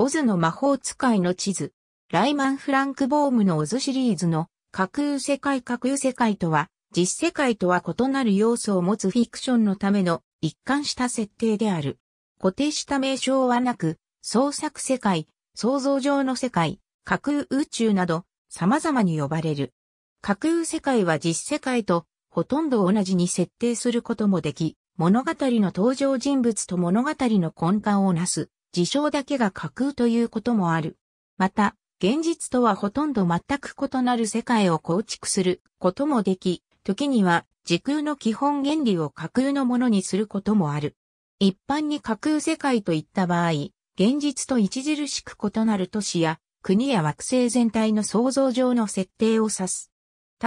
オズの魔法使いの地図。ライマン・フランク・ボームのオズシリーズの架空世界架空世界とは、実世界とは異なる要素を持つフィクションのための一貫した設定である。固定した名称はなく、創作世界、想像上の世界、架空宇宙など、様々に呼ばれる。架空世界は実世界とほとんど同じに設定することもでき、物語の登場人物と物語の根幹をなす事象だけが架空ということもある。また、現実とはほとんど全く異なる世界を構築することもでき、時には時空の基本原理を架空のものにすることもある。一般に架空世界といった場合、現実と著しく異なる都市や国や惑星全体の想像上の設定を指す。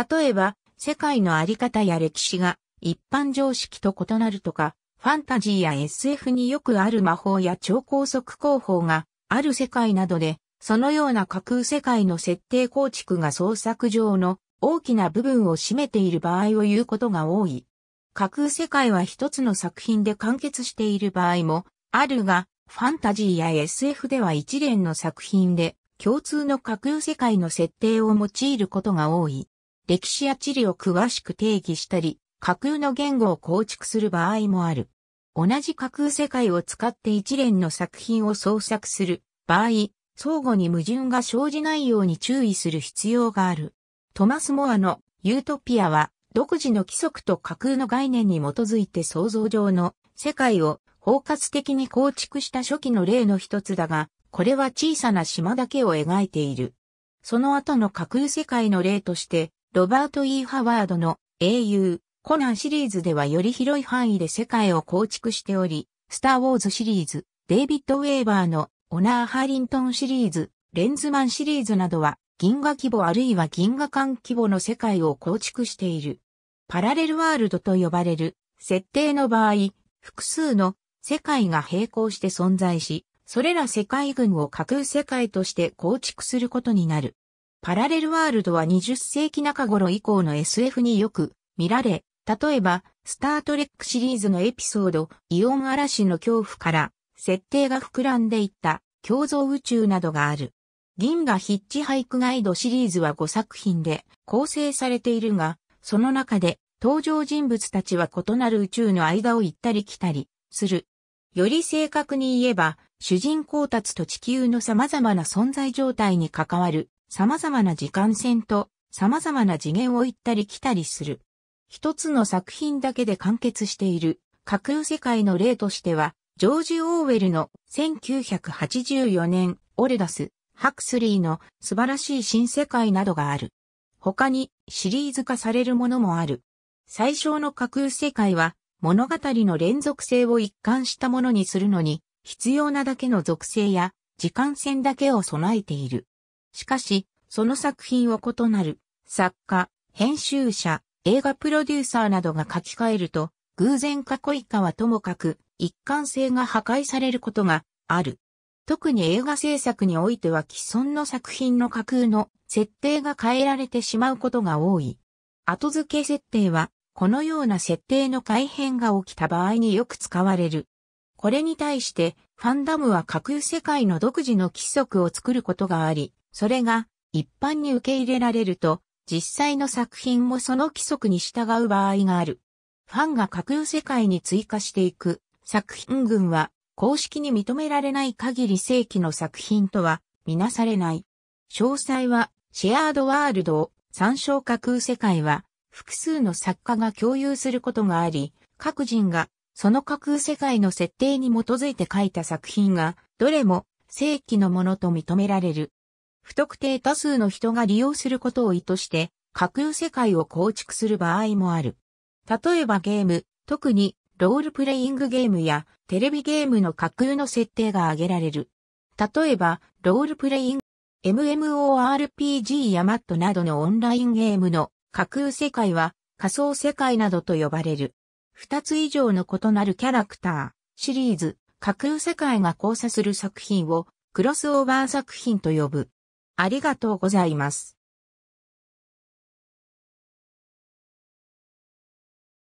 例えば、世界のあり方や歴史が一般常識と異なるとか、ファンタジーや SF によくある魔法や超高速工法がある世界などで、そのような架空世界の設定構築が創作上の大きな部分を占めている場合を言うことが多い。架空世界は一つの作品で完結している場合もあるが、ファンタジーや SF では一連の作品で共通の架空世界の設定を用いることが多い。歴史や地理を詳しく定義したり、架空の言語を構築する場合もある。同じ架空世界を使って一連の作品を創作する場合、相互に矛盾が生じないように注意する必要がある。トマス・モアのユートピアは独自の規則と架空の概念に基づいて想像上の世界を包括的に構築した初期の例の一つだが、これは小さな島だけを描いている。その後の架空世界の例として、ロバート・ E・ ハワードの英雄、コナンシリーズではより広い範囲で世界を構築しており、スター・ウォーズシリーズ、デイビッド・ウェーバーのオナー・ハーリントンシリーズ、レンズマンシリーズなどは銀河規模あるいは銀河間規模の世界を構築している。パラレルワールドと呼ばれる設定の場合、複数の世界が並行して存在し、それら世界群を架空世界として構築することになる。パラレルワールドは20世紀中頃以降の SF によく見られ、例えば、スタートレックシリーズのエピソード、イオン嵐の恐怖から、設定が膨らんでいった、共造宇宙などがある。銀河ヒッチハイクガイドシリーズは5作品で構成されているが、その中で登場人物たちは異なる宇宙の間を行ったり来たりする。より正確に言えば、主人公たちと地球の様々な存在状態に関わる様々な時間線と様々な次元を行ったり来たりする。一つの作品だけで完結している架空世界の例としては、ジョージ・オーウェルの1984年、オルダス、ハクスリーの素晴らしい新世界などがある。他にシリーズ化されるものもある。最小の架空世界は物語の連続性を一貫したものにするのに必要なだけの属性や時間線だけを備えている。しかし、その作品を異なる作家、編集者、映画プロデューサーなどが書き換えると、偶然か恋かはともかく、一貫性が破壊されることがある。特に映画制作においては既存の作品の架空の設定が変えられてしまうことが多い。後付け設定は、このような設定の改変が起きた場合によく使われる。これに対して、ファンダムは架空世界の独自の規則を作ることがあり、それが一般に受け入れられると、実際の作品もその規則に従う場合がある。ファンが架空世界に追加していく作品群は公式に認められない限り正規の作品とはみなされない。詳細はシェアードワールドを参照架空世界は複数の作家が共有することがあり、各人がその架空世界の設定に基づいて書いた作品がどれも正規のものと認められる。不特定多数の人が利用することを意図して、架空世界を構築する場合もある。例えばゲーム、特にロールプレイングゲームやテレビゲームの架空の設定が挙げられる。例えば、ロールプレイング、MMORPG やマットなどのオンラインゲームの架空世界は仮想世界などと呼ばれる。二つ以上の異なるキャラクター、シリーズ、架空世界が交差する作品をクロスオーバー作品と呼ぶ。ありがとうございます。